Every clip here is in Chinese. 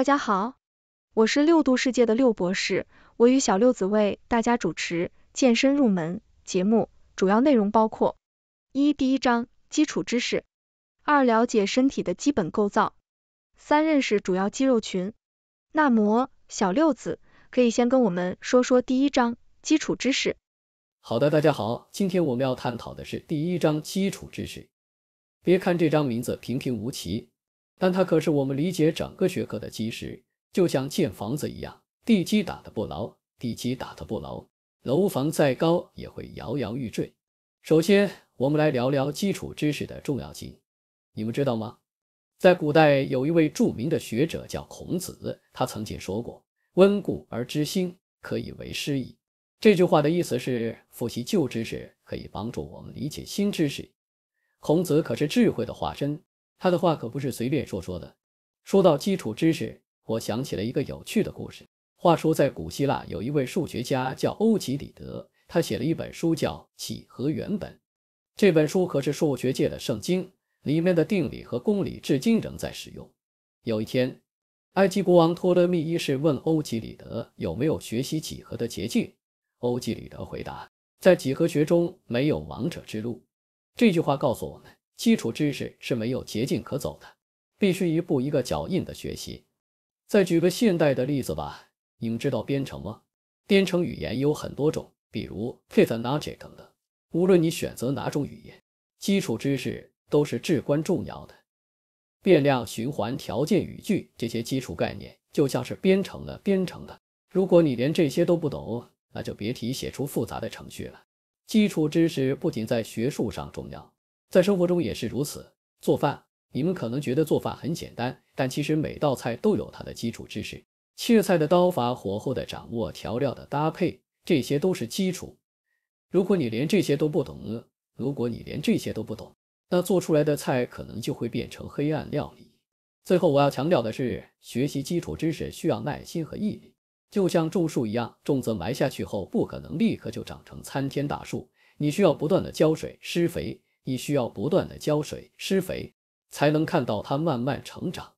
大家好，我是六度世界的六博士，我与小六子为大家主持健身入门节目，主要内容包括：一、第一章基础知识；二、了解身体的基本构造；三、认识主要肌肉群。那么，小六子可以先跟我们说说第一章基础知识。好的，大家好，今天我们要探讨的是第一章基础知识。别看这张名字平平无奇。但它可是我们理解整个学科的基石，就像建房子一样，地基打得不牢，地基打得不牢，楼房再高也会摇摇欲坠。首先，我们来聊聊基础知识的重要性。你们知道吗？在古代，有一位著名的学者叫孔子，他曾经说过：“温故而知新，可以为师矣。”这句话的意思是，复习旧知识可以帮助我们理解新知识。孔子可是智慧的化身。他的话可不是随便说说的。说到基础知识，我想起了一个有趣的故事。话说在古希腊有一位数学家叫欧几里得，他写了一本书叫《几何原本》。这本书可是数学界的圣经，里面的定理和公理至今仍在使用。有一天，埃及国王托勒密一世问欧几里得有没有学习几何的捷径。欧几里得回答：“在几何学中没有王者之路。”这句话告诉我们。基础知识是没有捷径可走的，必须一步一个脚印的学习。再举个现代的例子吧，你们知道编程吗？编程语言有很多种，比如 Python、j a i c 等等。无论你选择哪种语言，基础知识都是至关重要的。变量、循环、条件语句这些基础概念，就像是编程的编程的。如果你连这些都不懂，那就别提写出复杂的程序了。基础知识不仅在学术上重要。在生活中也是如此。做饭，你们可能觉得做饭很简单，但其实每道菜都有它的基础知识。切菜的刀法、火候的掌握、调料的搭配，这些都是基础。如果你连这些都不懂如果你连这些都不懂，那做出来的菜可能就会变成黑暗料理。最后我要强调的是，学习基础知识需要耐心和毅力，就像种树一样，种子埋下去后不可能立刻就长成参天大树，你需要不断的浇水、施肥。你需要不断的浇水、施肥，才能看到它慢慢成长。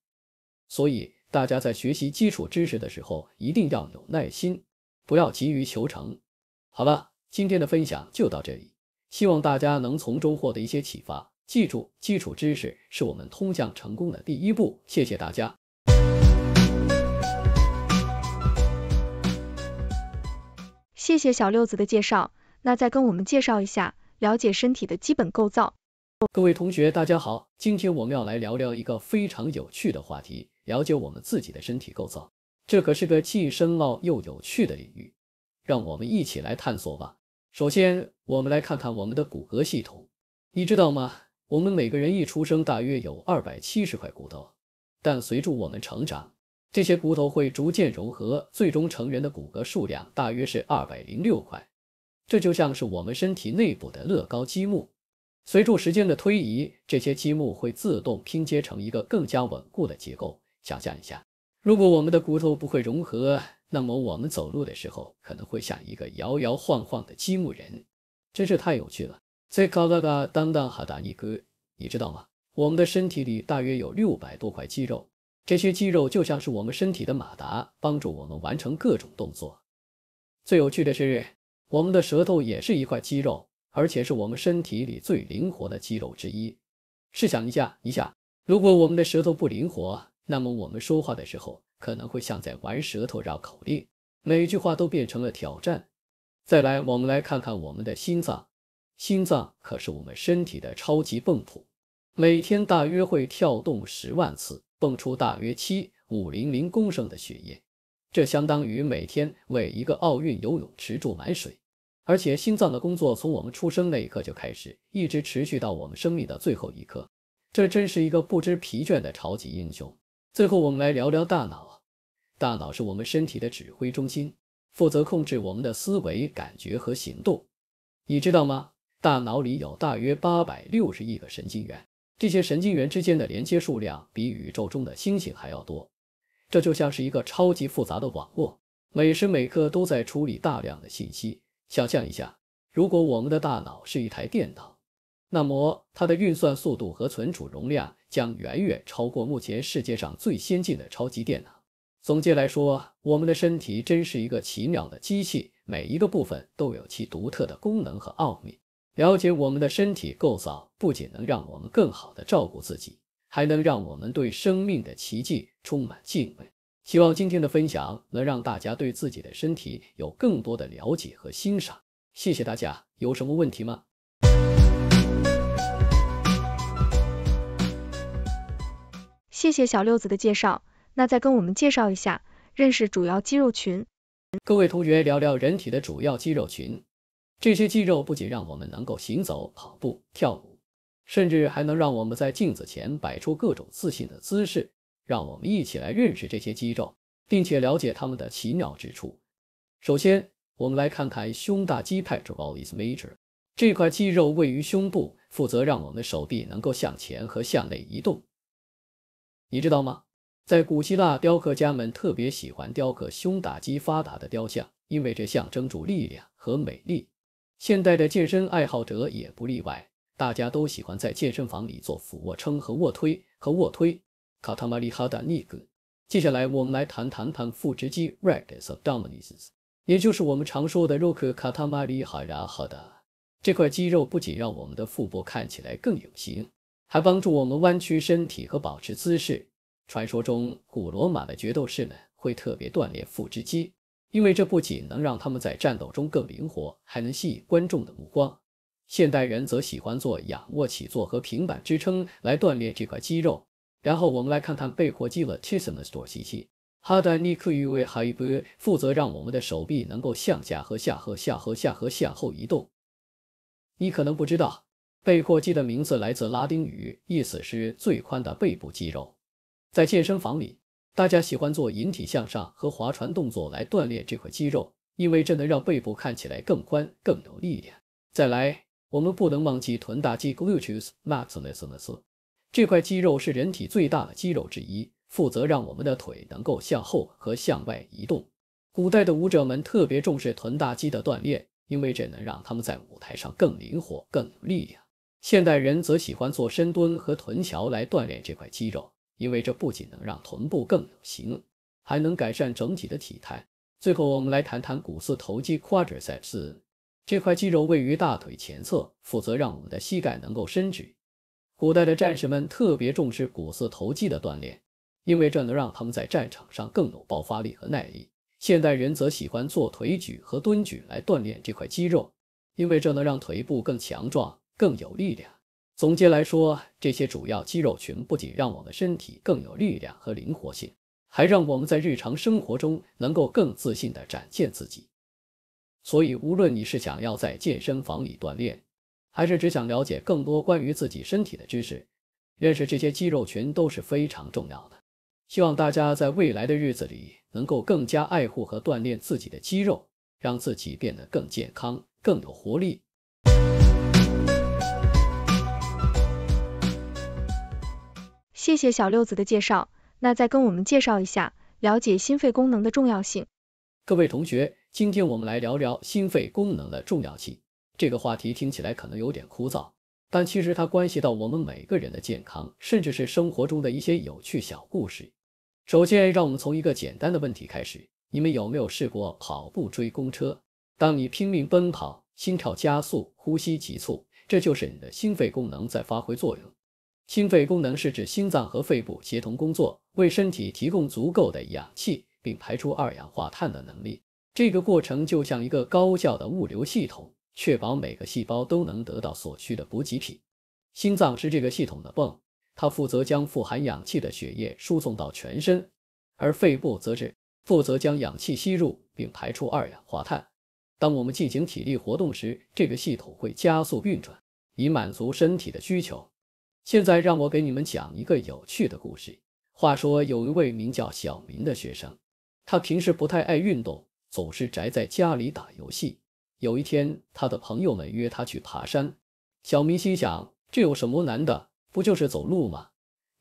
所以大家在学习基础知识的时候，一定要有耐心，不要急于求成。好了，今天的分享就到这里，希望大家能从中获得一些启发。记住，基础知识是我们通向成功的第一步。谢谢大家。谢谢小六子的介绍，那再跟我们介绍一下。了解身体的基本构造。各位同学，大家好！今天我们要来聊聊一个非常有趣的话题——了解我们自己的身体构造。这可是个既深奥又有趣的领域，让我们一起来探索吧。首先，我们来看看我们的骨骼系统。你知道吗？我们每个人一出生大约有二百七十块骨头，但随着我们成长，这些骨头会逐渐融合，最终成人的骨骼数量大约是二百零六块。这就像是我们身体内部的乐高积木，随着时间的推移，这些积木会自动拼接成一个更加稳固的结构。想象一下，如果我们的骨头不会融合，那么我们走路的时候可能会像一个摇摇晃晃的积木人，真是太有趣了。在嘎嘎嘎当当哈达尼哥，你知道吗？我们的身体里大约有六百多块肌肉，这些肌肉就像是我们身体的马达，帮助我们完成各种动作。最有趣的是。我们的舌头也是一块肌肉，而且是我们身体里最灵活的肌肉之一。试想一下，一下，如果我们的舌头不灵活，那么我们说话的时候可能会像在玩舌头绕口令，每句话都变成了挑战。再来，我们来看看我们的心脏。心脏可是我们身体的超级泵浦，每天大约会跳动十万次，泵出大约七五零零公升的血液，这相当于每天为一个奥运游泳池注满水。而且心脏的工作从我们出生那一刻就开始，一直持续到我们生命的最后一刻。这真是一个不知疲倦的超级英雄。最后，我们来聊聊大脑。大脑是我们身体的指挥中心，负责控制我们的思维、感觉和行动。你知道吗？大脑里有大约八百六十亿个神经元，这些神经元之间的连接数量比宇宙中的星星还要多。这就像是一个超级复杂的网络，每时每刻都在处理大量的信息。想象一下，如果我们的大脑是一台电脑，那么它的运算速度和存储容量将远远超过目前世界上最先进的超级电脑。总结来说，我们的身体真是一个奇妙的机器，每一个部分都有其独特的功能和奥秘。了解我们的身体构造，不仅能让我们更好地照顾自己，还能让我们对生命的奇迹充满敬畏。希望今天的分享能让大家对自己的身体有更多的了解和欣赏。谢谢大家，有什么问题吗？谢谢小六子的介绍，那再跟我们介绍一下认识主要肌肉群。各位同学，聊聊人体的主要肌肉群。这些肌肉不仅让我们能够行走、跑步、跳舞，甚至还能让我们在镜子前摆出各种自信的姿势。让我们一起来认识这些肌肉，并且了解它们的奇妙之处。首先，我们来看看胸大肌 （pectoralis major）。这块肌肉位于胸部，负责让我们的手臂能够向前和向内移动。你知道吗？在古希腊，雕刻家们特别喜欢雕刻胸大肌发达的雕像，因为这象征着力量和美丽。现代的健身爱好者也不例外，大家都喜欢在健身房里做俯卧撑和卧推和卧推。卡塔玛利哈达尼格。接下来，我们来谈谈谈腹直肌 （Rectus abdominis），也就是我们常说的“肉克卡塔玛利哈达哈达”。这块肌肉不仅让我们的腹部看起来更有型，还帮助我们弯曲身体和保持姿势。传说中，古罗马的角斗士们会特别锻炼腹直肌，因为这不仅能让他们在战斗中更灵活，还能吸引观众的目光。现代人则喜欢做仰卧起坐和平板支撑来锻炼这块肌肉。然后我们来看看背阔肌的 t i s s i m u s d o r 哈代尼克语为“海博”，负责让我们的手臂能够向下和下颌、下颌、下颌向后移动。你可能不知道，背阔肌的名字来自拉丁语，意思是最宽的背部肌肉。在健身房里，大家喜欢做引体向上和划船动作来锻炼这块肌肉，因为这能让背部看起来更宽、更有力量。再来，我们不能忘记臀大肌 （Gluteus maximus）。这块肌肉是人体最大的肌肉之一，负责让我们的腿能够向后和向外移动。古代的舞者们特别重视臀大肌的锻炼，因为这能让他们在舞台上更灵活、更有力量。现代人则喜欢做深蹲和臀桥来锻炼这块肌肉，因为这不仅能让臀部更有型，还能改善整体的体态。最后，我们来谈谈股四头肌 （quadriceps），这块肌肉位于大腿前侧，负责让我们的膝盖能够伸直。古代的战士们特别重视股四头肌的锻炼，因为这能让他们在战场上更有爆发力和耐力。现代人则喜欢做腿举和蹲举来锻炼这块肌肉，因为这能让腿部更强壮、更有力量。总结来说，这些主要肌肉群不仅让我们身体更有力量和灵活性，还让我们在日常生活中能够更自信的展现自己。所以，无论你是想要在健身房里锻炼，还是只想了解更多关于自己身体的知识，认识这些肌肉群都是非常重要的。希望大家在未来的日子里能够更加爱护和锻炼自己的肌肉，让自己变得更健康、更有活力。谢谢小六子的介绍，那再跟我们介绍一下了解心肺功能的重要性。各位同学，今天我们来聊聊心肺功能的重要性。这个话题听起来可能有点枯燥，但其实它关系到我们每个人的健康，甚至是生活中的一些有趣小故事。首先，让我们从一个简单的问题开始：你们有没有试过跑步追公车？当你拼命奔跑，心跳加速，呼吸急促，这就是你的心肺功能在发挥作用。心肺功能是指心脏和肺部协同工作，为身体提供足够的氧气，并排出二氧化碳的能力。这个过程就像一个高效的物流系统。确保每个细胞都能得到所需的补给品。心脏是这个系统的泵，它负责将富含氧气的血液输送到全身，而肺部则是负责将氧气吸入并排出二氧化碳。当我们进行体力活动时，这个系统会加速运转，以满足身体的需求。现在，让我给你们讲一个有趣的故事。话说，有一位名叫小明的学生，他平时不太爱运动，总是宅在家里打游戏。有一天，他的朋友们约他去爬山。小明心想：“这有什么难的？不就是走路吗？”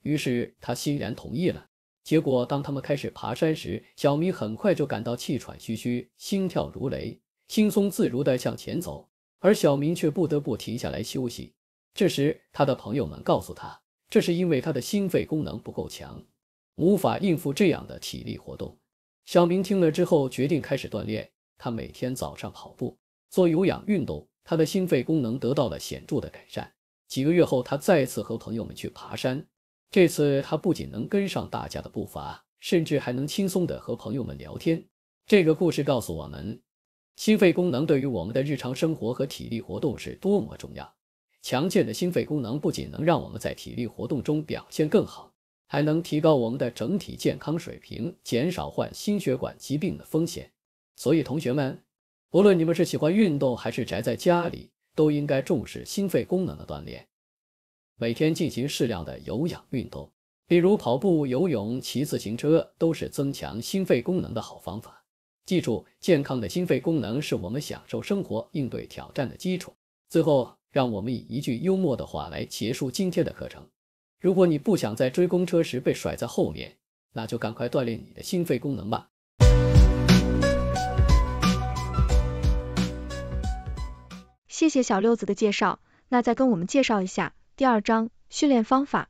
于是他欣然同意了。结果，当他们开始爬山时，小明很快就感到气喘吁吁、心跳如雷，轻松自如的向前走，而小明却不得不停下来休息。这时，他的朋友们告诉他，这是因为他的心肺功能不够强，无法应付这样的体力活动。小明听了之后，决定开始锻炼。他每天早上跑步。做有氧运动，他的心肺功能得到了显著的改善。几个月后，他再次和朋友们去爬山。这次，他不仅能跟上大家的步伐，甚至还能轻松地和朋友们聊天。这个故事告诉我们，心肺功能对于我们的日常生活和体力活动是多么重要。强健的心肺功能不仅能让我们在体力活动中表现更好，还能提高我们的整体健康水平，减少患心血管疾病的风险。所以，同学们。无论你们是喜欢运动还是宅在家里，都应该重视心肺功能的锻炼。每天进行适量的有氧运动，比如跑步、游泳、骑自行车，都是增强心肺功能的好方法。记住，健康的心肺功能是我们享受生活、应对挑战的基础。最后，让我们以一句幽默的话来结束今天的课程：如果你不想在追公车时被甩在后面，那就赶快锻炼你的心肺功能吧。谢谢小六子的介绍，那再跟我们介绍一下第二章训练方法。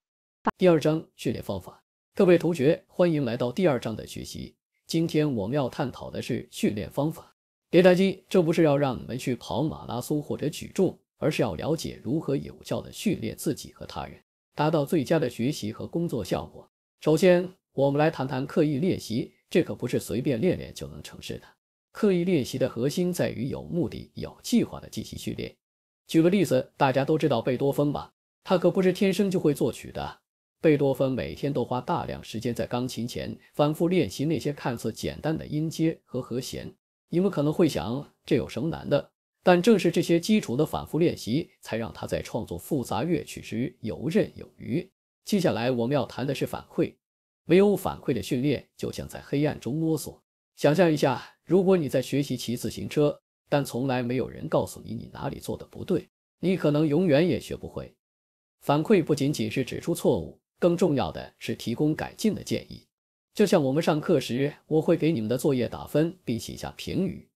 第二章训练方法，各位同学，欢迎来到第二章的学习。今天我们要探讨的是训练方法。别担心，这不是要让你们去跑马拉松或者举重，而是要了解如何有效的训练自己和他人，达到最佳的学习和工作效果。首先，我们来谈谈刻意练习，这可不是随便练练就能成事的。刻意练习的核心在于有目的、有计划的进行训练。举个例子，大家都知道贝多芬吧？他可不是天生就会作曲的。贝多芬每天都花大量时间在钢琴前反复练习那些看似简单的音阶和和弦。你们可能会想，这有什么难的？但正是这些基础的反复练习，才让他在创作复杂乐曲时游刃有余。接下来我们要谈的是反馈。没有反馈的训练，就像在黑暗中摸索。想象一下。如果你在学习骑自行车，但从来没有人告诉你你哪里做的不对，你可能永远也学不会。反馈不仅仅是指出错误，更重要的是提供改进的建议。就像我们上课时，我会给你们的作业打分并写下评语，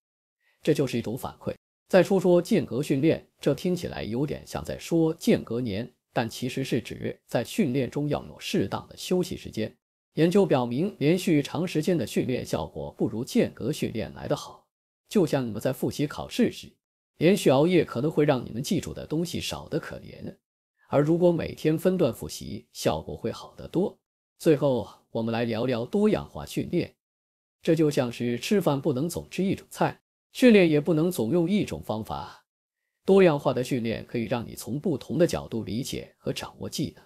这就是一种反馈。再说说间隔训练，这听起来有点像在说间隔年，但其实是指在训练中要有适当的休息时间。研究表明，连续长时间的训练效果不如间隔训练来得好。就像你们在复习考试时，连续熬夜可能会让你们记住的东西少得可怜，而如果每天分段复习，效果会好得多。最后，我们来聊聊多样化训练。这就像是吃饭不能总吃一种菜，训练也不能总用一种方法。多样化的训练可以让你从不同的角度理解和掌握技能。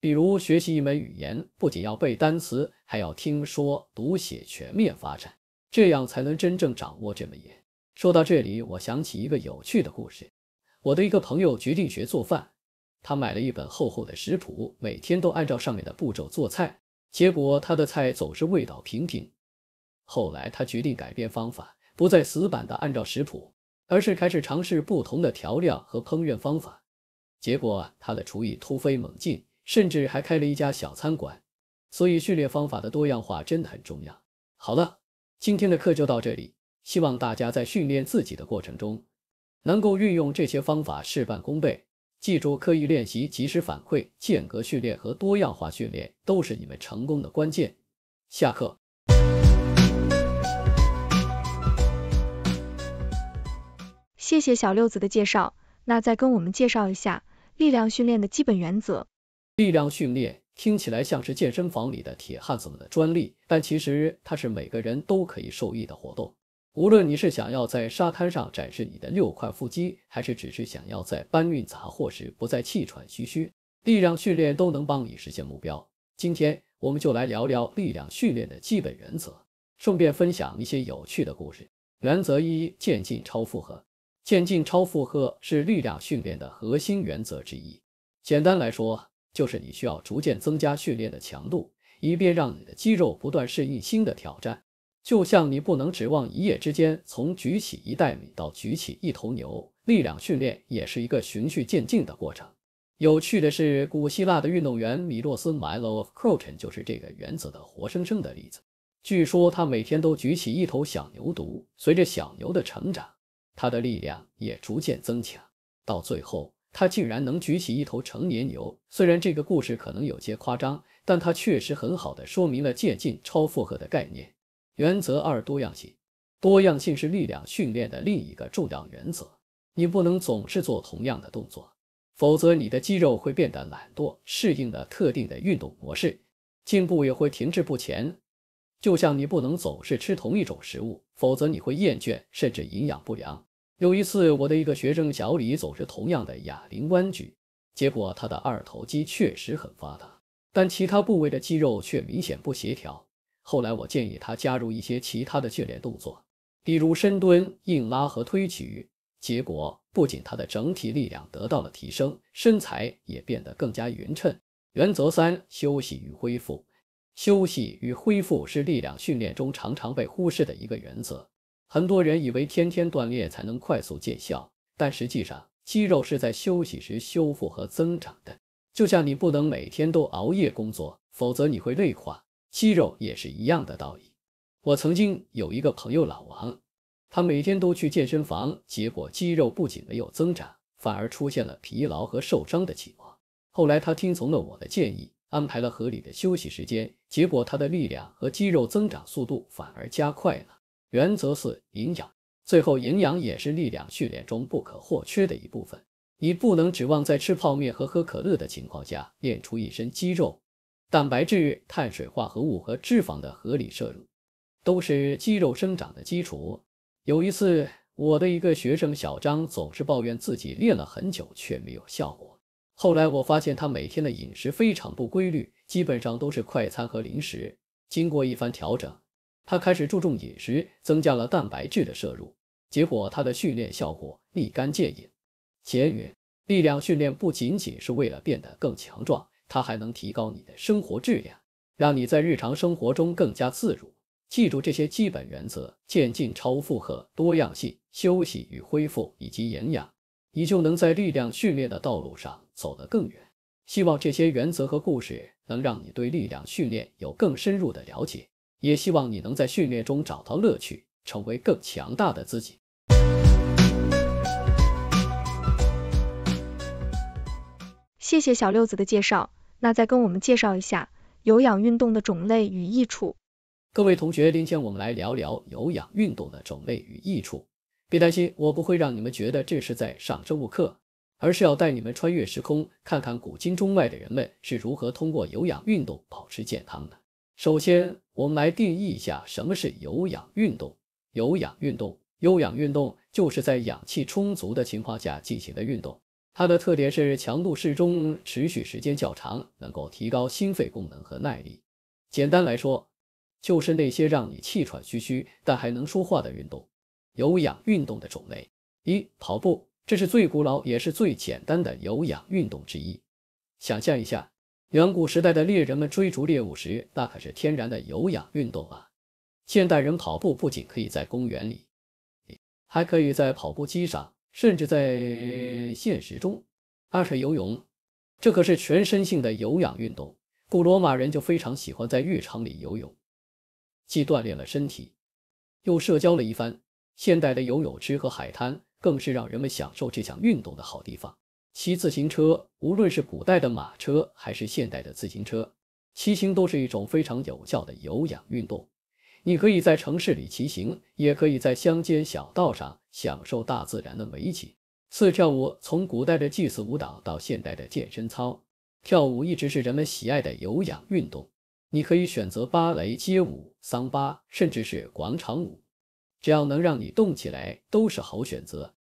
比如学习一门语言，不仅要背单词，还要听说读写全面发展，这样才能真正掌握这门语言。说到这里，我想起一个有趣的故事。我的一个朋友决定学做饭，他买了一本厚厚的食谱，每天都按照上面的步骤做菜，结果他的菜总是味道平平。后来他决定改变方法，不再死板的按照食谱，而是开始尝试不同的调料和烹饪方法。结果他的厨艺突飞猛进。甚至还开了一家小餐馆，所以训练方法的多样化真的很重要。好了，今天的课就到这里，希望大家在训练自己的过程中，能够运用这些方法事半功倍。记住，刻意练习、及时反馈、间隔训练和多样化训练都是你们成功的关键。下课。谢谢小六子的介绍，那再跟我们介绍一下力量训练的基本原则。力量训练听起来像是健身房里的铁汉子们的专利，但其实它是每个人都可以受益的活动。无论你是想要在沙滩上展示你的六块腹肌，还是只是想要在搬运杂货时不再气喘吁吁，力量训练都能帮你实现目标。今天我们就来聊聊力量训练的基本原则，顺便分享一些有趣的故事。原则一：渐进超负荷。渐进超负荷是力量训练的核心原则之一。简单来说，就是你需要逐渐增加训练的强度，以便让你的肌肉不断适应新的挑战。就像你不能指望一夜之间从举起一袋米到举起一头牛，力量训练也是一个循序渐进的过程。有趣的是，古希腊的运动员米洛斯· o c r 米 t 科 n 就是这个原则的活生生的例子。据说他每天都举起一头小牛犊，随着小牛的成长，他的力量也逐渐增强，到最后。他竟然能举起一头成年牛，虽然这个故事可能有些夸张，但他确实很好的说明了渐进超负荷的概念。原则二：多样性。多样性是力量训练的另一个重要原则。你不能总是做同样的动作，否则你的肌肉会变得懒惰，适应了特定的运动模式，进步也会停滞不前。就像你不能总是吃同一种食物，否则你会厌倦甚至营养不良。有一次，我的一个学生小李总是同样的哑铃弯举，结果他的二头肌确实很发达，但其他部位的肌肉却明显不协调。后来我建议他加入一些其他的训练动作，比如深蹲、硬拉和推举。结果不仅他的整体力量得到了提升，身材也变得更加匀称。原则三：休息与恢复。休息与恢复是力量训练中常常被忽视的一个原则。很多人以为天天锻炼才能快速见效，但实际上，肌肉是在休息时修复和增长的。就像你不能每天都熬夜工作，否则你会累垮。肌肉也是一样的道理。我曾经有一个朋友老王，他每天都去健身房，结果肌肉不仅没有增长，反而出现了疲劳和受伤的情况。后来他听从了我的建议，安排了合理的休息时间，结果他的力量和肌肉增长速度反而加快了。原则四：营养，最后营养也是力量训练中不可或缺的一部分。你不能指望在吃泡面和喝可乐的情况下练出一身肌肉。蛋白质、碳水化合物和脂肪的合理摄入都是肌肉生长的基础。有一次，我的一个学生小张总是抱怨自己练了很久却没有效果。后来我发现他每天的饮食非常不规律，基本上都是快餐和零食。经过一番调整。他开始注重饮食，增加了蛋白质的摄入，结果他的训练效果立竿见影。结语：力量训练不仅仅是为了变得更强壮，它还能提高你的生活质量，让你在日常生活中更加自如。记住这些基本原则：渐进超负荷、多样性、休息与恢复以及营养，你就能在力量训练的道路上走得更远。希望这些原则和故事能让你对力量训练有更深入的了解。也希望你能在训练中找到乐趣，成为更强大的自己。谢谢小六子的介绍，那再跟我们介绍一下有氧运动的种类与益处。各位同学，今天我们来聊聊有氧运动的种类与益处。别担心，我不会让你们觉得这是在上生物课，而是要带你们穿越时空，看看古今中外的人们是如何通过有氧运动保持健康的。首先，我们来定义一下什么是有氧运动。有氧运动，有氧运动就是在氧气充足的情况下进行的运动。它的特点是强度适中，持续时间较长，能够提高心肺功能和耐力。简单来说，就是那些让你气喘吁吁但还能说话的运动。有氧运动的种类一，跑步，这是最古老也是最简单的有氧运动之一。想象一下。远古时代的猎人们追逐猎物时，那可是天然的有氧运动啊！现代人跑步不仅可以在公园里，还可以在跑步机上，甚至在现实中。二可游泳，这可是全身性的有氧运动。古罗马人就非常喜欢在浴场里游泳，既锻炼了身体，又社交了一番。现代的游泳池和海滩更是让人们享受这项运动的好地方。骑自行车，无论是古代的马车还是现代的自行车，骑行都是一种非常有效的有氧运动。你可以在城市里骑行，也可以在乡间小道上享受大自然的美景。四跳舞，从古代的祭祀舞蹈到现代的健身操，跳舞一直是人们喜爱的有氧运动。你可以选择芭蕾、街舞、桑巴，甚至是广场舞，只要能让你动起来，都是好选择。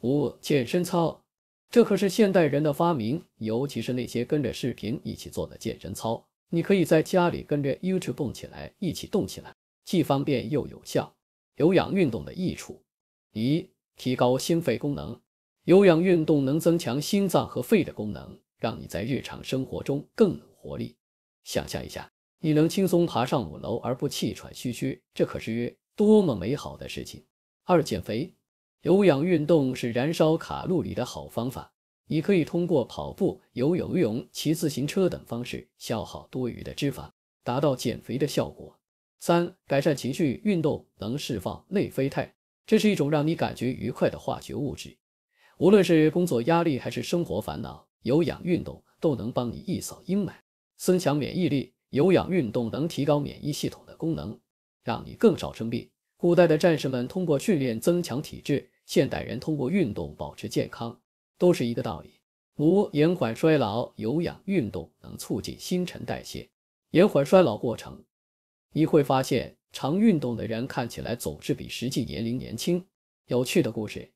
五健身操。这可是现代人的发明，尤其是那些跟着视频一起做的健身操。你可以在家里跟着 YouTube 动起来，一起动起来，既方便又有效。有氧运动的益处：一、提高心肺功能。有氧运动能增强心脏和肺的功能，让你在日常生活中更有活力。想象一下，你能轻松爬上五楼而不气喘吁吁，这可是多么美好的事情！二、减肥。有氧运动是燃烧卡路里的好方法。你可以通过跑步、游游泳、骑自行车等方式消耗多余的脂肪，达到减肥的效果。三、改善情绪运动能释放内啡肽，这是一种让你感觉愉快的化学物质。无论是工作压力还是生活烦恼，有氧运动都能帮你一扫阴霾。增强免疫力有氧运动能提高免疫系统的功能，让你更少生病。古代的战士们通过训练增强体质。现代人通过运动保持健康，都是一个道理。五、延缓衰老，有氧运动能促进新陈代谢，延缓衰老过程。你会发现，常运动的人看起来总是比实际年龄年轻。有趣的故事，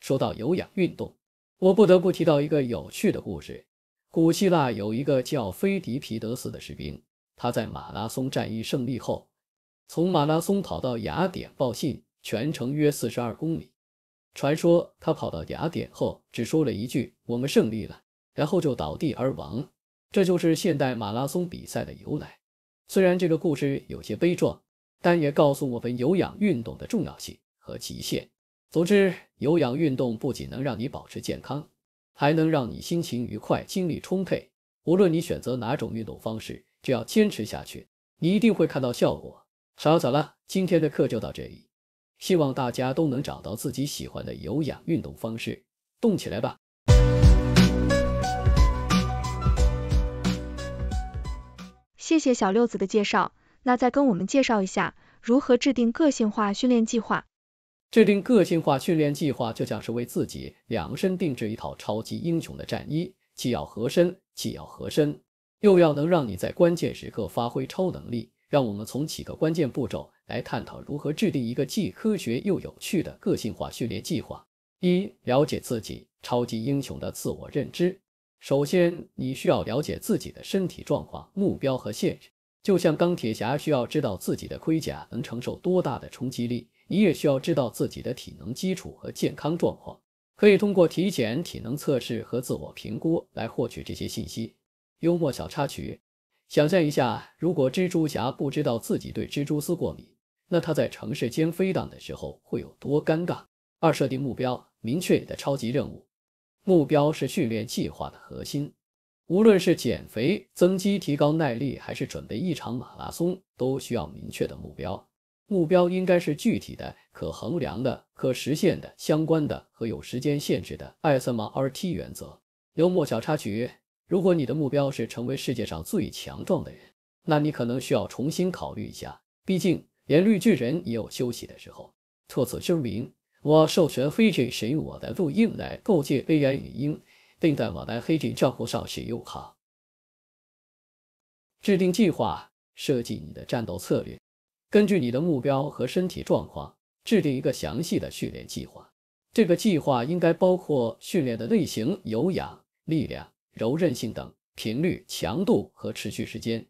说到有氧运动，我不得不提到一个有趣的故事。古希腊有一个叫菲迪皮德斯的士兵，他在马拉松战役胜利后，从马拉松跑到雅典报信，全程约四十二公里。传说他跑到雅典后，只说了一句“我们胜利了”，然后就倒地而亡。这就是现代马拉松比赛的由来。虽然这个故事有些悲壮，但也告诉我们有氧运动的重要性和极限。总之，有氧运动不仅能让你保持健康，还能让你心情愉快、精力充沛。无论你选择哪种运动方式，只要坚持下去，你一定会看到效果。好走了，今天的课就到这里。希望大家都能找到自己喜欢的有氧运动方式，动起来吧！谢谢小六子的介绍，那再跟我们介绍一下如何制定个性化训练计划。制定个性化训练计划，就像是为自己量身定制一套超级英雄的战衣，既要合身，既要合身，又要能让你在关键时刻发挥超能力。让我们从几个关键步骤来探讨如何制定一个既科学又有趣的个性化训练计划。一、了解自己超级英雄的自我认知。首先，你需要了解自己的身体状况、目标和限制。就像钢铁侠需要知道自己的盔甲能承受多大的冲击力，你也需要知道自己的体能基础和健康状况。可以通过体检、体能测试和自我评估来获取这些信息。幽默小插曲。想象一下，如果蜘蛛侠不知道自己对蜘蛛丝过敏，那他在城市间飞荡的时候会有多尴尬？二设定目标，明确的超级任务。目标是训练计划的核心。无论是减肥、增肌、提高耐力，还是准备一场马拉松，都需要明确的目标。目标应该是具体的、可衡量的、可实现的、相关的和有时间限制的。艾森玛 RT 原则。幽默小插曲。如果你的目标是成为世界上最强壮的人，那你可能需要重新考虑一下。毕竟，连绿巨人也有休息的时候。特此声明：我授权黑镜使用我的录音来构建 AI 语音，并在我的黑镜账户上使用它。制定计划，设计你的战斗策略。根据你的目标和身体状况，制定一个详细的训练计划。这个计划应该包括训练的类型：有氧、力量。柔韧性等频率、强度和持续时间。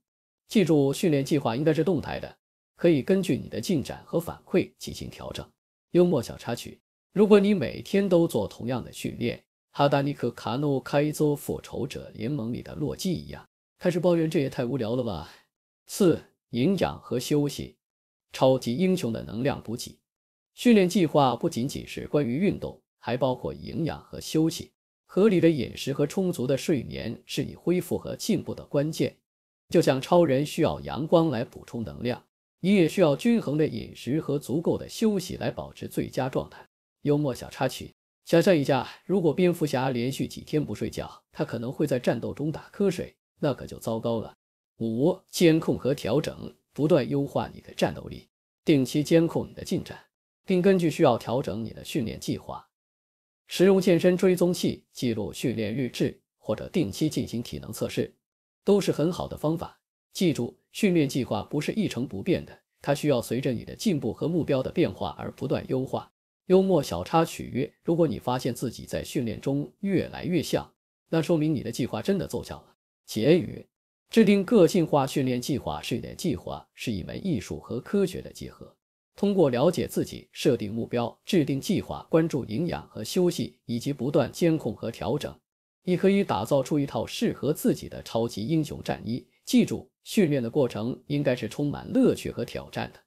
记住，训练计划应该是动态的，可以根据你的进展和反馈进行调整。幽默小插曲：如果你每天都做同样的训练，哈达尼克卡诺开像复仇者联盟》里的洛基一样，开始抱怨这也太无聊了吧。四、营养和休息：超级英雄的能量补给。训练计划不仅仅是关于运动，还包括营养和休息。合理的饮食和充足的睡眠是你恢复和进步的关键，就像超人需要阳光来补充能量，你也需要均衡的饮食和足够的休息来保持最佳状态。幽默小插曲：想象一下，如果蝙蝠侠连续几天不睡觉，他可能会在战斗中打瞌睡，那可就糟糕了。五、监控和调整，不断优化你的战斗力。定期监控你的进展，并根据需要调整你的训练计划。使用健身追踪器记录训练日志，或者定期进行体能测试，都是很好的方法。记住，训练计划不是一成不变的，它需要随着你的进步和目标的变化而不断优化。幽默小插曲：如果你发现自己在训练中越来越像，那说明你的计划真的奏效了。结语：制定个性化训练计划，训练计划是一门艺术和科学的结合。通过了解自己，设定目标，制定计划，关注营养和休息，以及不断监控和调整，你可以打造出一套适合自己的超级英雄战衣。记住，训练的过程应该是充满乐趣和挑战的，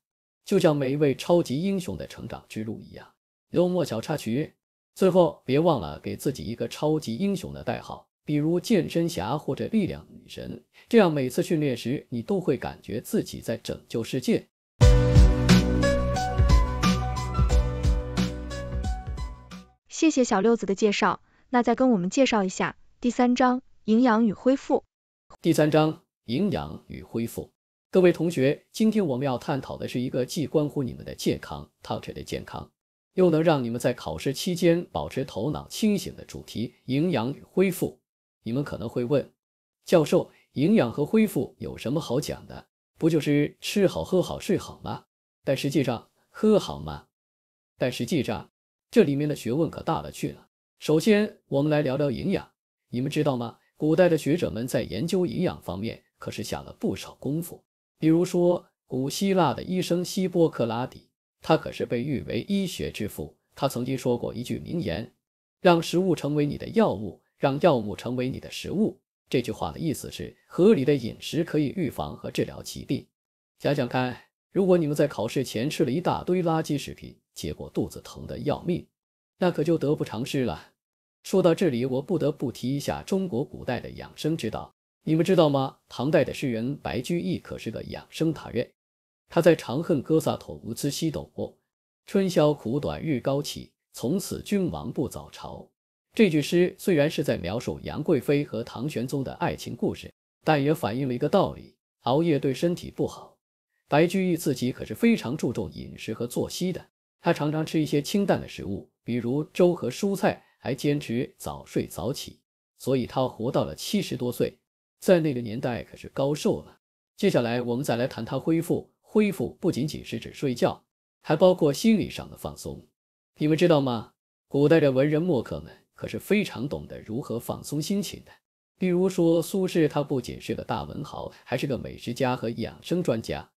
就像每一位超级英雄的成长之路一样。幽默小插曲。最后，别忘了给自己一个超级英雄的代号，比如健身侠或者力量女神，这样每次训练时，你都会感觉自己在拯救世界。谢谢小六子的介绍，那再跟我们介绍一下第三章营养与恢复。第三章营养与恢复，各位同学，今天我们要探讨的是一个既关乎你们的健康、考者的健康，又能让你们在考试期间保持头脑清醒的主题——营养与恢复。你们可能会问，教授，营养和恢复有什么好讲的？不就是吃好、喝好、睡好吗？但实际上，喝好吗？但实际上。这里面的学问可大了去了。首先，我们来聊聊营养。你们知道吗？古代的学者们在研究营养方面可是下了不少功夫。比如说，古希腊的医生希波克拉底，他可是被誉为医学之父。他曾经说过一句名言：“让食物成为你的药物，让药物成为你的食物。”这句话的意思是，合理的饮食可以预防和治疗疾病。想想看。如果你们在考试前吃了一大堆垃圾食品，结果肚子疼得要命，那可就得不偿失了。说到这里，我不得不提一下中国古代的养生之道，你们知道吗？唐代的诗人白居易可是个养生达人。他在《长恨歌》撒头有词西斗》“春宵苦短日高起，从此君王不早朝。”这句诗虽然是在描述杨贵妃和唐玄宗的爱情故事，但也反映了一个道理：熬夜对身体不好。白居易自己可是非常注重饮食和作息的，他常常吃一些清淡的食物，比如粥和蔬菜，还坚持早睡早起，所以他活到了七十多岁，在那个年代可是高寿了。接下来我们再来谈他恢复，恢复不仅仅是指睡觉，还包括心理上的放松。你们知道吗？古代的文人墨客们可是非常懂得如何放松心情的，比如说苏轼，他不仅是个大文豪，还是个美食家和养生专家。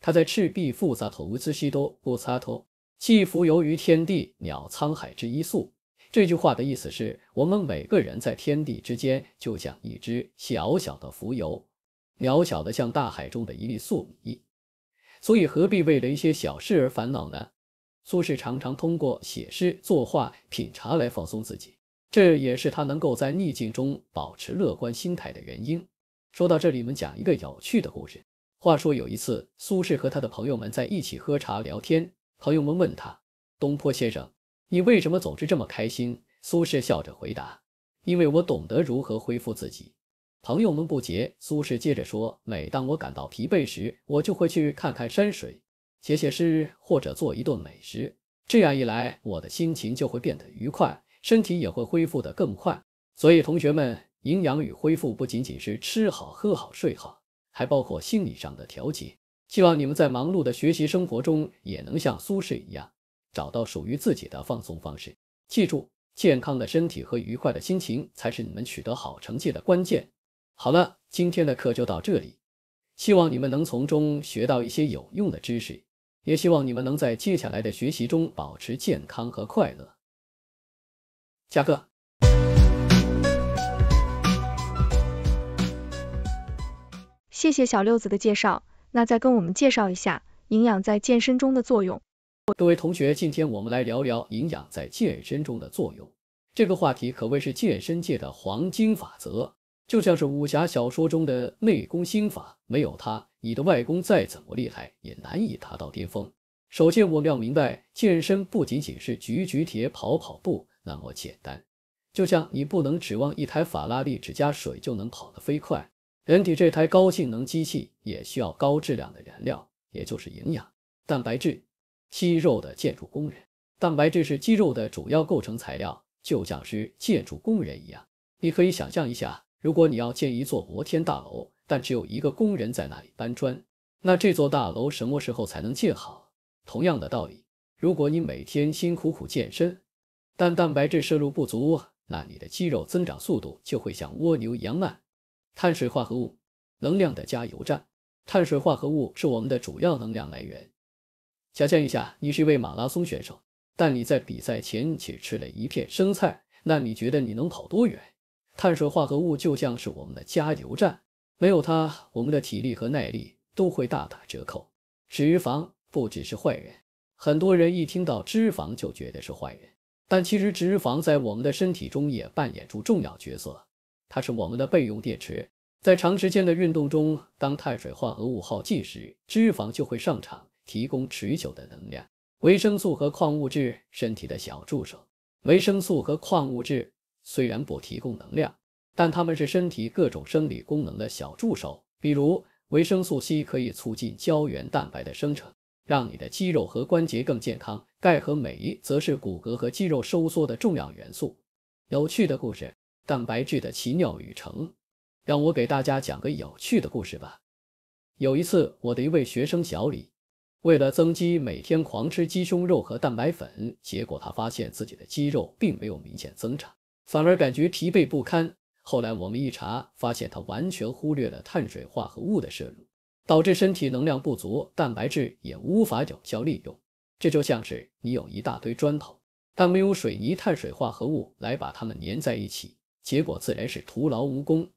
他在赤壁复杂投资西多布察托寄蜉蝣于天地，渺沧海之一粟。这句话的意思是我们每个人在天地之间，就像一只小小的蜉蝣，渺小的像大海中的一粒粟米。所以何必为了一些小事而烦恼呢？苏轼常常通过写诗、作画、品茶来放松自己，这也是他能够在逆境中保持乐观心态的原因。说到这里，我们讲一个有趣的故事。话说有一次，苏轼和他的朋友们在一起喝茶聊天。朋友们问他：“东坡先生，你为什么总是这么开心？”苏轼笑着回答：“因为我懂得如何恢复自己。”朋友们不解，苏轼接着说：“每当我感到疲惫时，我就会去看看山水，写写诗，或者做一顿美食。这样一来，我的心情就会变得愉快，身体也会恢复得更快。所以，同学们，营养与恢复不仅仅是吃好、喝好、睡好。”还包括心理上的调节。希望你们在忙碌的学习生活中，也能像苏轼一样，找到属于自己的放松方式。记住，健康的身体和愉快的心情才是你们取得好成绩的关键。好了，今天的课就到这里。希望你们能从中学到一些有用的知识，也希望你们能在接下来的学习中保持健康和快乐。下课。谢谢小六子的介绍，那再跟我们介绍一下营养在健身中的作用。各位同学，今天我们来聊聊营养在健身中的作用，这个话题可谓是健身界的黄金法则，就像是武侠小说中的内功心法，没有它，你的外功再怎么厉害也难以达到巅峰。首先，我们要明白，健身不仅仅是举举铁、跑跑步那么简单，就像你不能指望一台法拉利只加水就能跑得飞快。人体这台高性能机器也需要高质量的燃料，也就是营养。蛋白质，肌肉的建筑工人。蛋白质是肌肉的主要构成材料，就像是建筑工人一样。你可以想象一下，如果你要建一座摩天大楼，但只有一个工人在那里搬砖，那这座大楼什么时候才能建好？同样的道理，如果你每天辛苦苦健身，但蛋白质摄入不足，那你的肌肉增长速度就会像蜗牛一样慢。碳水化合物，能量的加油站。碳水化合物是我们的主要能量来源。想象一下，你是一位马拉松选手，但你在比赛前只吃了一片生菜，那你觉得你能跑多远？碳水化合物就像是我们的加油站，没有它，我们的体力和耐力都会大打折扣。脂肪不只是坏人，很多人一听到脂肪就觉得是坏人，但其实脂肪在我们的身体中也扮演出重要角色。它是我们的备用电池，在长时间的运动中，当碳水化合物耗尽时，脂肪就会上场提供持久的能量。维生素和矿物质，身体的小助手。维生素和矿物质虽然不提供能量，但它们是身体各种生理功能的小助手。比如，维生素 C 可以促进胶原蛋白的生成，让你的肌肉和关节更健康。钙和镁则是骨骼和肌肉收缩的重要元素。有趣的故事。蛋白质的奇妙旅程，让我给大家讲个有趣的故事吧。有一次，我的一位学生小李，为了增肌，每天狂吃鸡胸肉和蛋白粉，结果他发现自己的肌肉并没有明显增长，反而感觉疲惫不堪。后来我们一查，发现他完全忽略了碳水化合物的摄入，导致身体能量不足，蛋白质也无法有效利用。这就像是你有一大堆砖头，但没有水泥（碳水化合物）来把它们粘在一起。结果自然是徒劳无功，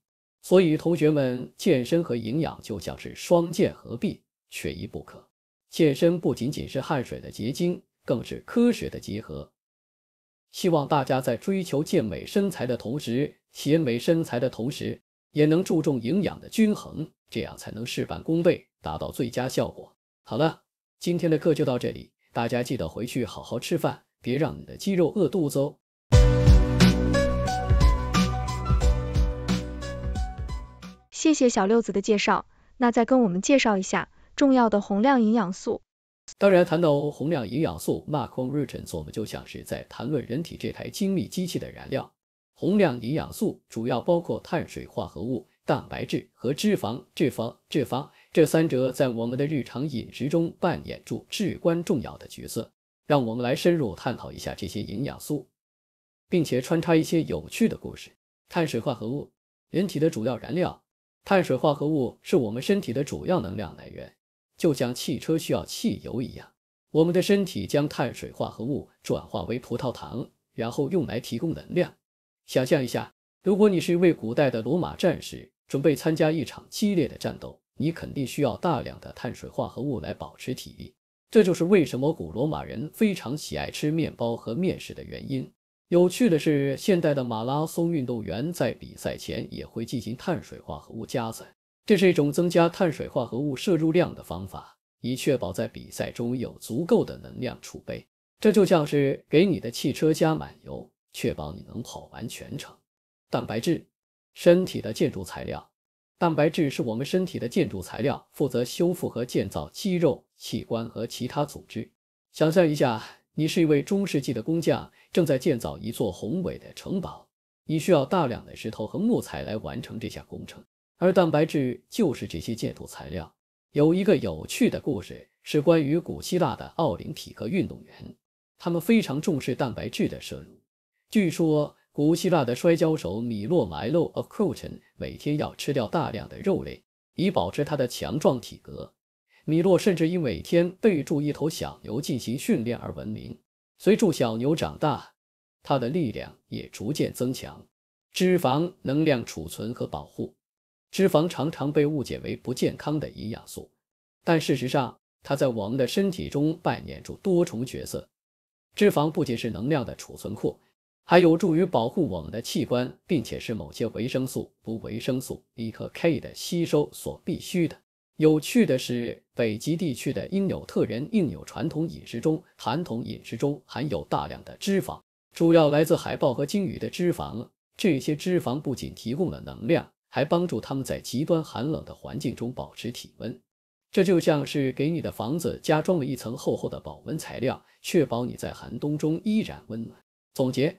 所以同学们健身和营养就像是双剑合璧，缺一不可。健身不仅仅是汗水的结晶，更是科学的结合。希望大家在追求健美身材的同时，健美身材的同时，也能注重营养的均衡，这样才能事半功倍，达到最佳效果。好了，今天的课就到这里，大家记得回去好好吃饭，别让你的肌肉饿肚子哦。谢谢小六子的介绍，那再跟我们介绍一下重要的宏量营养素。当然，谈到宏量营养素 macronutrients，我们就像是在谈论人体这台精密机器的燃料。宏量营养素主要包括碳水化合物、蛋白质和脂肪。脂肪脂肪这三者在我们的日常饮食中扮演着至关重要的角色。让我们来深入探讨一下这些营养素，并且穿插一些有趣的故事。碳水化合物，人体的主要燃料。碳水化合物是我们身体的主要能量来源，就像汽车需要汽油一样。我们的身体将碳水化合物转化为葡萄糖，然后用来提供能量。想象一下，如果你是一位古代的罗马战士，准备参加一场激烈的战斗，你肯定需要大量的碳水化合物来保持体力。这就是为什么古罗马人非常喜爱吃面包和面食的原因。有趣的是，现代的马拉松运动员在比赛前也会进行碳水化合物加载，这是一种增加碳水化合物摄入量的方法，以确保在比赛中有足够的能量储备。这就像是给你的汽车加满油，确保你能跑完全程。蛋白质，身体的建筑材料。蛋白质是我们身体的建筑材料，负责修复和建造肌肉、器官和其他组织。想象一下，你是一位中世纪的工匠。正在建造一座宏伟的城堡，你需要大量的石头和木材来完成这项工程。而蛋白质就是这些建筑材料。有一个有趣的故事是关于古希腊的奥林匹克运动员，他们非常重视蛋白质的摄入。据说，古希腊的摔跤手米洛·马洛·阿库 n 每天要吃掉大量的肉类，以保持他的强壮体格。米洛甚至因每天备住一头小牛进行训练而闻名。随住小牛长大，它的力量也逐渐增强。脂肪能量储存和保护。脂肪常常被误解为不健康的营养素，但事实上，它在我们的身体中扮演着多重角色。脂肪不仅是能量的储存库，还有助于保护我们的器官，并且是某些维生素，如维生素 B 和 K 的吸收所必需的。有趣的是，北极地区的因纽特人应有传统饮食中，传统饮食中含有大量的脂肪，主要来自海豹和鲸鱼的脂肪。这些脂肪不仅提供了能量，还帮助他们在极端寒冷的环境中保持体温。这就像是给你的房子加装了一层厚厚的保温材料，确保你在寒冬中依然温暖。总结。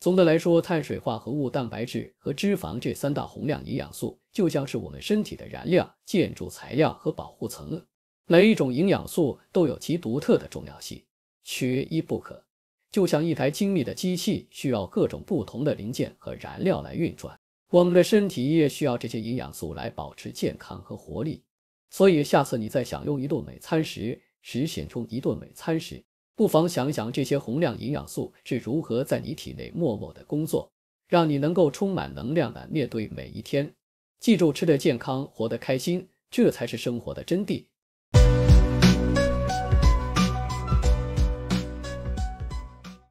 总的来说，碳水化合物、蛋白质和脂肪这三大宏量营养素就像是我们身体的燃料、建筑材料和保护层。每一种营养素都有其独特的重要性，缺一不可。就像一台精密的机器需要各种不同的零件和燃料来运转，我们的身体也需要这些营养素来保持健康和活力。所以下次你在享用一顿美餐时，实现中一顿美餐时。不妨想想这些宏量营养素是如何在你体内默默的工作，让你能够充满能量的面对每一天。记住，吃得健康，活得开心，这才是生活的真谛。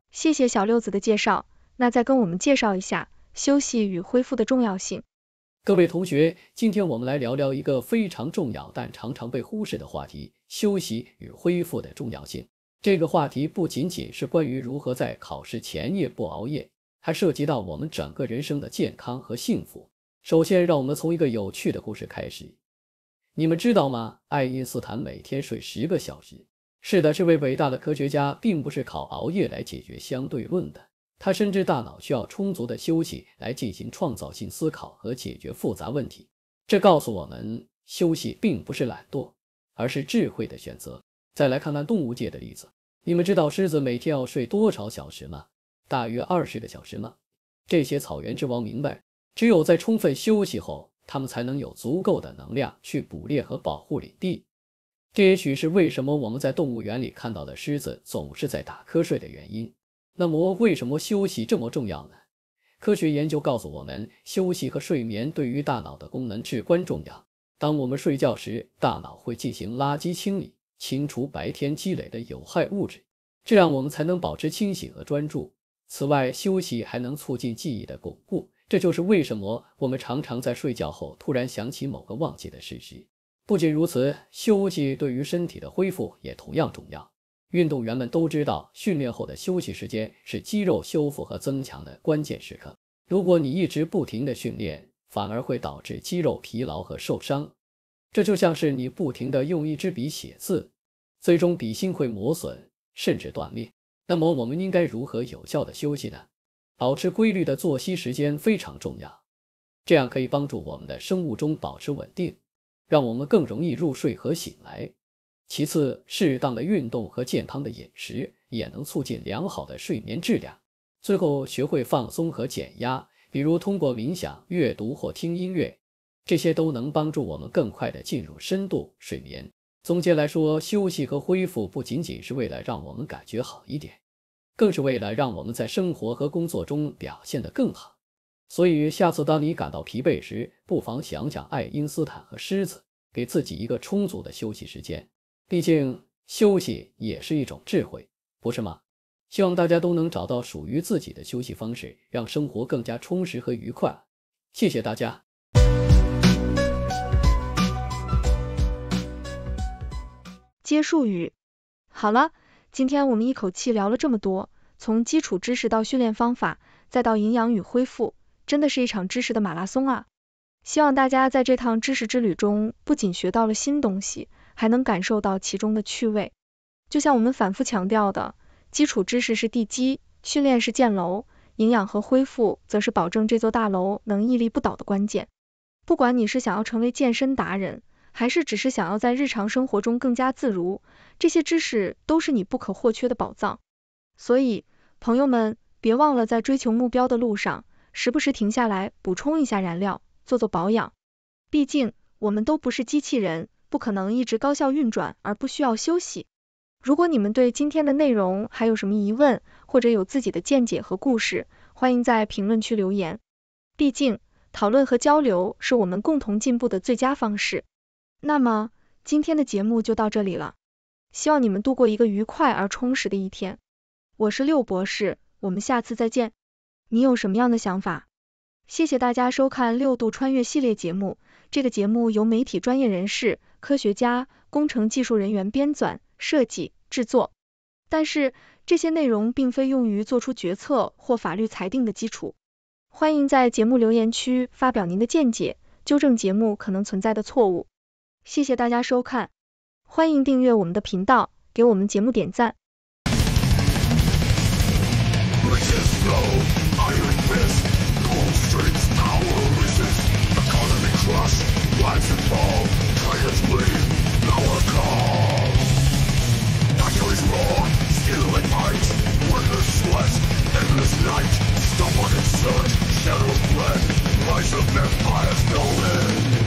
谢谢小六子的介绍，那再跟我们介绍一下休息与恢复的重要性。各位同学，今天我们来聊聊一个非常重要但常常被忽视的话题——休息与恢复的重要性。这个话题不仅仅是关于如何在考试前夜不熬夜，它涉及到我们整个人生的健康和幸福。首先，让我们从一个有趣的故事开始。你们知道吗？爱因斯坦每天睡十个小时。是的，这位伟大的科学家并不是靠熬夜来解决相对论的。他深知大脑需要充足的休息来进行创造性思考和解决复杂问题。这告诉我们，休息并不是懒惰，而是智慧的选择。再来看看动物界的例子。你们知道狮子每天要睡多少小时吗？大约二十个小时吗？这些草原之王明白，只有在充分休息后，它们才能有足够的能量去捕猎和保护领地。这也许是为什么我们在动物园里看到的狮子总是在打瞌睡的原因。那么，为什么休息这么重要呢？科学研究告诉我们，休息和睡眠对于大脑的功能至关重要。当我们睡觉时，大脑会进行垃圾清理。清除白天积累的有害物质，这样我们才能保持清醒和专注。此外，休息还能促进记忆的巩固，这就是为什么我们常常在睡觉后突然想起某个忘记的事实。不仅如此，休息对于身体的恢复也同样重要。运动员们都知道，训练后的休息时间是肌肉修复和增强的关键时刻。如果你一直不停的训练，反而会导致肌肉疲劳和受伤。这就像是你不停的用一支笔写字，最终笔芯会磨损甚至断裂。那么我们应该如何有效的休息呢？保持规律的作息时间非常重要，这样可以帮助我们的生物钟保持稳定，让我们更容易入睡和醒来。其次，适当的运动和健康的饮食也能促进良好的睡眠质量。最后，学会放松和减压，比如通过冥想、阅读或听音乐。这些都能帮助我们更快地进入深度睡眠。总结来说，休息和恢复不仅仅是为了让我们感觉好一点，更是为了让我们在生活和工作中表现得更好。所以下次当你感到疲惫时，不妨想想爱因斯坦和狮子，给自己一个充足的休息时间。毕竟，休息也是一种智慧，不是吗？希望大家都能找到属于自己的休息方式，让生活更加充实和愉快。谢谢大家。接术语。好了，今天我们一口气聊了这么多，从基础知识到训练方法，再到营养与恢复，真的是一场知识的马拉松啊！希望大家在这趟知识之旅中，不仅学到了新东西，还能感受到其中的趣味。就像我们反复强调的，基础知识是地基，训练是建楼，营养和恢复则是保证这座大楼能屹立不倒的关键。不管你是想要成为健身达人，还是只是想要在日常生活中更加自如，这些知识都是你不可或缺的宝藏。所以，朋友们，别忘了在追求目标的路上，时不时停下来补充一下燃料，做做保养。毕竟，我们都不是机器人，不可能一直高效运转而不需要休息。如果你们对今天的内容还有什么疑问，或者有自己的见解和故事，欢迎在评论区留言。毕竟，讨论和交流是我们共同进步的最佳方式。那么今天的节目就到这里了，希望你们度过一个愉快而充实的一天。我是六博士，我们下次再见。你有什么样的想法？谢谢大家收看六度穿越系列节目。这个节目由媒体专业人士、科学家、工程技术人员编纂、设计、制作，但是这些内容并非用于做出决策或法律裁定的基础。欢迎在节目留言区发表您的见解，纠正节目可能存在的错误。谢谢大家收看，欢迎订阅我们的频道，给我们节目点赞。Shadows blend, rise of empires no end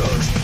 search